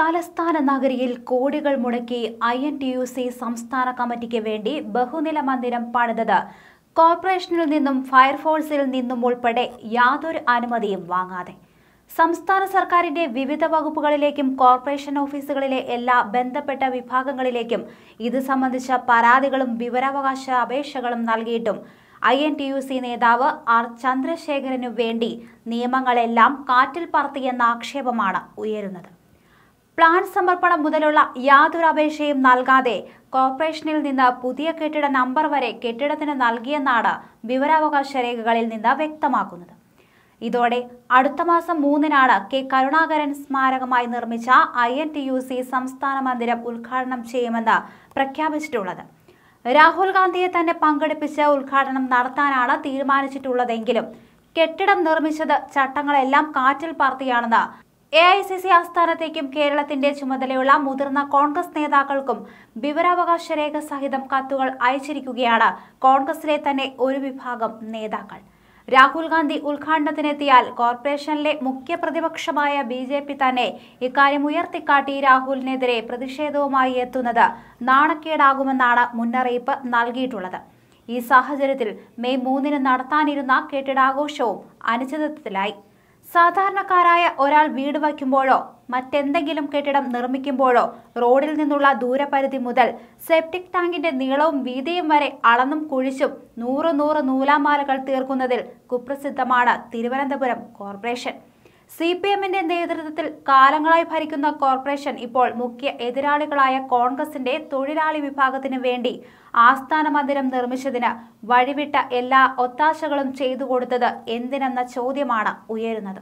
തലസ്ഥാന നഗരിയിൽ കോടികൾ മുടക്കി I N T U C സംസ്ഥാന കമ്മിറ്റിക്ക് വേണ്ടി ബഹുനില മന്ദിരം പണിതത് കോർപ്പറേഷനിൽ നിന്നും ഫയർഫോഴ്സിൽ നിന്നും ഉൾപ്പെടെ യാതൊരു അനുമതിയും വാങ്ങാതെ സംസ്ഥാന സർക്കാരിന്റെ വിവിധ വകുപ്പുകളിലേക്കും കോർപ്പറേഷൻ ഓഫീസുകളിലെ എല്ലാ ബന്ധപ്പെട്ട വിഭാഗങ്ങളിലേക്കും ഇത് സംബന്ധിച്ച പരാതികളും വിവരാവകാശ അപേക്ഷകളും നൽകിയിട്ടും I N T U C നേതാവ് ആർ ചന്ദ്രശേഖരനു വേണ്ടി നിയമങ്ങളെല്ലാം കാറ്റിൽ പറത്തിയെന്ന ആക്ഷേപമാണ് ഉയരുന്നത് പ്ലാൻ സമർപ്പണം മുതലുള്ള യാതൊരു അപേക്ഷയും നൽകാതെ കോർപ്പറേഷനിൽ നിന്ന് പുതിയ കെട്ടിട നമ്പർ വരെ കെട്ടിടത്തിന് നൽകിയെന്നാണ് വിവരാവകാശ രേഖകളിൽ നിന്ന് വ്യക്തമാക്കുന്നത് ഇതോടെ അടുത്ത മാസം മൂന്നിനാണ് കെ കരുണാകരൻ സ്മാരകമായി നിർമ്മിച്ച I N T U C സംസ്ഥാന മന്ദിരം ഉദ്ഘാടനം ചെയ്യുമെന്ന് പ്രഖ്യാപിച്ചിട്ടുള്ളത് രാഹുൽ ഗാന്ധിയെ തന്നെ പങ്കെടുപ്പിച്ച് ഉദ്ഘാടനം നടത്താനാണ് തീരുമാനിച്ചിട്ടുള്ളതെങ്കിലും കെട്ടിടം നിർമ്മിച്ചത് ചട്ടങ്ങളെല്ലാം കാറ്റിൽ പാർത്തിയാണെന്ന് എ ഐ സി സി ആസ്ഥാനത്തേക്കും കേരളത്തിന്റെ ചുമതലയുള്ള മുതിർന്ന കോൺഗ്രസ് നേതാക്കൾക്കും വിവരാവകാശ രേഖ സഹിതം കത്തുകൾ അയച്ചിരിക്കുകയാണ് കോൺഗ്രസിലെ തന്നെ ഒരു വിഭാഗം നേതാക്കൾ രാഹുൽ ഗാന്ധി ഉദ്ഘാടനത്തിനെത്തിയാൽ കോർപ്പറേഷനിലെ മുഖ്യ പ്രതിപക്ഷമായ ബി ജെ പി തന്നെ ഇക്കാര്യം ഉയർത്തിക്കാട്ടി രാഹുലിനെതിരെ പ്രതിഷേധവുമായി എത്തുന്നത് നാണക്കേടാകുമെന്നാണ് മുന്നറിയിപ്പ് നൽകിയിട്ടുള്ളത് ഈ സാഹചര്യത്തിൽ മെയ് മൂന്നിന് നടത്താനിരുന്ന കെട്ടിടാഘോഷവും അനിശ്ചിതത്വത്തിലായി സാധാരണക്കാരായ ഒരാൾ വീട് വയ്ക്കുമ്പോഴോ മറ്റെന്തെങ്കിലും കെട്ടിടം നിർമ്മിക്കുമ്പോഴോ റോഡിൽ നിന്നുള്ള ദൂരപരിധി മുതൽ സെപ്റ്റിക് ടാങ്കിന്റെ നീളവും വീതിയും വരെ അളന്നും കുഴിച്ചും നൂറ് നൂറ് നൂലാമാലകൾ തീർക്കുന്നതിൽ കുപ്രസിദ്ധമാണ് തിരുവനന്തപുരം കോർപ്പറേഷൻ സി പി എമ്മിന്റെ നേതൃത്വത്തിൽ കാലങ്ങളായി ഭരിക്കുന്ന കോർപ്പറേഷൻ ഇപ്പോൾ മുഖ്യ എതിരാളികളായ കോൺഗ്രസിന്റെ തൊഴിലാളി വിഭാഗത്തിന് വേണ്ടി ആസ്ഥാന മന്ദിരം നിർമ്മിച്ചതിന് വഴിവിട്ട എല്ലാ ഒത്താശകളും ചെയ്തു കൊടുത്തത് എന്തിനെന്ന ചോദ്യമാണ് ഉയരുന്നത്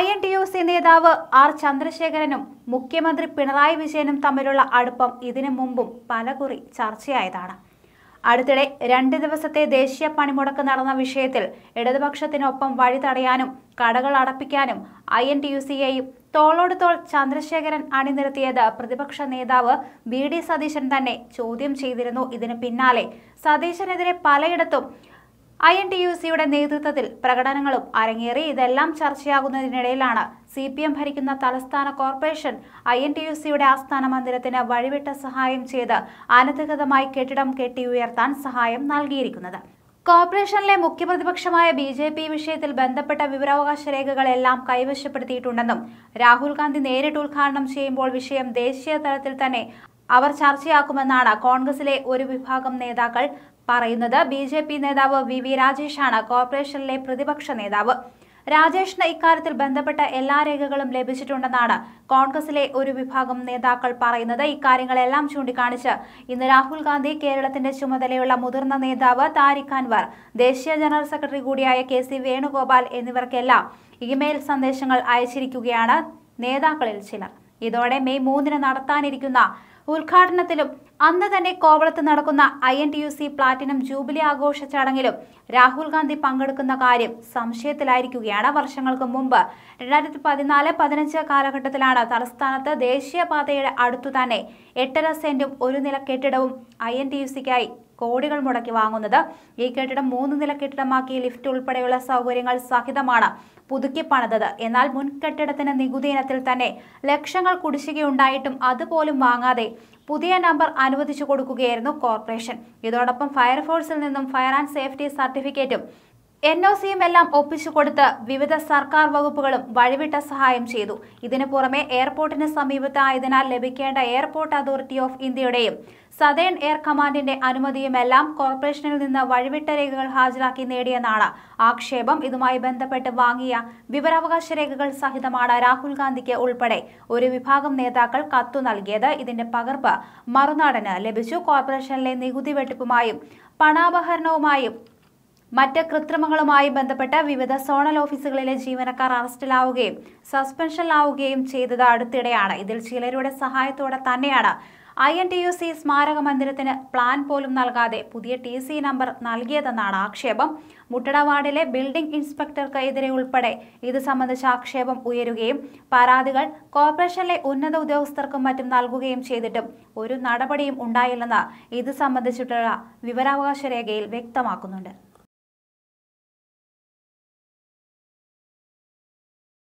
I N T U C നേതാവ് ആർ ചന്ദ്രശേഖരനും മുഖ്യമന്ത്രി പിണറായി വിജയനും തമ്മിലുള്ള അടുപ്പം ഇതിനു മുമ്പും പലകുറി ചർച്ചയായതാണ് അടുത്തിടെ രണ്ട് ദിവസത്തെ ദേശീയ പണിമുടക്ക് നടന്ന വിഷയത്തിൽ ഇടതുപക്ഷത്തിനൊപ്പം വഴി തടയാനും കടകൾ അടപ്പിക്കാനും ഐ എൻ ടി യു സിയെയും തോളോട് തോൾ ചന്ദ്രശേഖരൻ അണിനിരത്തിയത് പ്രതിപക്ഷ നേതാവ് ബി ഡി സതീശൻ തന്നെ ചോദ്യം ചെയ്തിരുന്നു ഇതിന് പിന്നാലെ സതീശനെതിരെ പലയിടത്തും ഐ എൻ ടി യു സിയുടെ നേതൃത്വത്തിൽ പ്രകടനങ്ങളും അരങ്ങേറി ഇതെല്ലാം ചർച്ചയാകുന്നതിനിടയിലാണ് സി പി എം ഭരിക്കുന്ന തലസ്ഥാന corporation I N T U സിയുടെ ആസ്ഥാന മന്ദിരത്തിന് വഴിവിട്ട സഹായം ചെയ്ത് അനധികൃതമായി കെട്ടിടം കെട്ടി ഉയർത്താൻ സഹായം നൽകിയിരിക്കുന്നത് കോർപ്പറേഷനിലെ മുഖ്യപ്രതിപക്ഷമായ ബി ജെ പി വിഷയത്തിൽ ബന്ധപ്പെട്ട വിവരാവകാശ രേഖകളെല്ലാം കൈവശപ്പെടുത്തിയിട്ടുണ്ടെന്നും രാഹുൽ ഗാന്ധി നേരിട്ട് ഉദ്ഘാടനം ചെയ്യുമ്പോൾ വിഷയം ദേശീയ തലത്തിൽ തന്നെ അവർ ചർച്ചയാക്കുമെന്നാണ് കോൺഗ്രസിലെ ഒരു വിഭാഗം നേതാക്കൾ പറയുന്നത് ബി ജെ പി നേതാവ് വി വി രാജേഷാണ് കോർപ്പറേഷനിലെ പ്രതിപക്ഷ നേതാവ് രാജേഷിന് ഇക്കാര്യത്തിൽ ബന്ധപ്പെട്ട എല്ലാ രേഖകളും ലഭിച്ചിട്ടുണ്ടെന്നാണ് കോൺഗ്രസിലെ ഒരു വിഭാഗം നേതാക്കൾ പറയുന്നത് ഇക്കാര്യങ്ങളെല്ലാം ചൂണ്ടിക്കാണിച്ച് ഇന്ന് രാഹുൽ ഗാന്ധി കേരളത്തിന്റെ ചുമതലയുള്ള മുതിർന്ന നേതാവ് താരിഖ് അൻവർ ദേശീയ ജനറൽ സെക്രട്ടറി കൂടിയായ കെ സി വേണുഗോപാൽ എന്നിവർക്കെല്ലാം ഇമെയിൽ സന്ദേശങ്ങൾ അയച്ചിരിക്കുകയാണ് നേതാക്കളിൽ ചിലർ ഇതോടെ മെയ് മൂന്നിന് നടത്താനിരിക്കുന്ന ഉദ്ഘാടനത്തിലും അന്ന് തന്നെ കോവളത്ത് നടക്കുന്ന I N T U C platinum jubilee ആഘോഷ ചടങ്ങിലും രാഹുൽ ഗാന്ധി പങ്കെടുക്കുന്ന കാര്യം സംശയത്തിലായിരിക്കുകയാണ് വർഷങ്ങൾക്ക് മുമ്പ് രണ്ടായിരത്തി പതിനാല് പതിനഞ്ച് കാലഘട്ടത്തിലാണ് തലസ്ഥാനത്ത് ദേശീയപാതയുടെ അടുത്തു തന്നെ എട്ടര സെന്റും ഒരു നില കെട്ടിടവും ഐ എൻ ടി യു സിക്കായി കോടികൾ മുടക്കി വാങ്ങുന്നത് ഈ കെട്ടിടം മൂന്ന് നില കെട്ടിടമാക്കി ലിഫ്റ്റ് ഉൾപ്പെടെയുള്ള സൗകര്യങ്ങൾ സഹിതമാണ് പുതുക്കി പണിതത് എന്നാൽ മുൻ കെട്ടിടത്തിന് നികുതി ഇനത്തിൽ തന്നെ ലക്ഷങ്ങൾ കുടിശ്ശികയുണ്ടായിട്ടും അതുപോലും വാങ്ങാതെ പുതിയ നമ്പർ അനുവദിച്ചു കൊടുക്കുകയായിരുന്നു കോർപ്പറേഷൻ ഇതോടൊപ്പം ഫയർഫോഴ്സിൽ നിന്നും ഫയർ ആൻഡ് സേഫ്റ്റി സർട്ടിഫിക്കറ്റും എൻ ഒ സിയും എല്ലാം ഒപ്പിച്ചുകൊടുത്ത് വിവിധ സർക്കാർ വകുപ്പുകളും വഴിവിട്ട സഹായം ചെയ്തു ഇതിനു പുറമെ എയർപോർട്ടിന് സമീപത്തായതിനാൽ ലഭിക്കേണ്ട എയർപോർട്ട് അതോറിറ്റി ഓഫ് ഇന്ത്യയുടെയും സതേൺ എയർ കമാൻഡിന്റെ അനുമതിയുമെല്ലാം കോർപ്പറേഷനിൽ നിന്ന് വഴിവിട്ട രേഖകൾ ഹാജരാക്കി നേടിയെന്നാണ് ആക്ഷേപം ഇതുമായി ബന്ധപ്പെട്ട് വാങ്ങിയ വിവരാവകാശ രേഖകൾ സഹിതമാണ് രാഹുൽ ഗാന്ധിക്ക് ഉൾപ്പെടെ ഒരു വിഭാഗം നേതാക്കൾ കത്തു നൽകിയത് ഇതിന്റെ പകർപ്പ് മറുനാടന് ലഭിച്ചു കോർപ്പറേഷനിലെ നികുതി വെട്ടിപ്പുമായും പണാപഹരണവുമായും മറ്റ് കൃത്രിമങ്ങളുമായി ബന്ധപ്പെട്ട് വിവിധ സോണൽ ഓഫീസുകളിലെ ജീവനക്കാർ അറസ്റ്റിലാവുകയും സസ്പെൻഷനിലാവുകയും ചെയ്തത് അടുത്തിടെയാണ് ഇതിൽ ചിലരുടെ സഹായത്തോടെ തന്നെയാണ് I N T U C സ്മാരക മന്ദിരത്തിന് പ്ലാൻ പോലും നൽകാതെ പുതിയ ടി സി നമ്പർ നൽകിയതെന്നാണ് ആക്ഷേപം മുട്ടട വാർഡിലെ ബിൽഡിംഗ് ഇൻസ്പെക്ടർക്ക് എതിരെ ഉൾപ്പെടെ ഇത് സംബന്ധിച്ച ആക്ഷേപം ഉയരുകയും പരാതികൾ കോർപ്പറേഷനിലെ ഉന്നത ഉദ്യോഗസ്ഥർക്കും മറ്റും നൽകുകയും ചെയ്തിട്ടും ഒരു നടപടിയും ഉണ്ടായില്ലെന്ന് ഇത് സംബന്ധിച്ചിട്ടുള്ള വിവരാവകാശ രേഖയിൽ വ്യക്തമാക്കുന്നുണ്ട്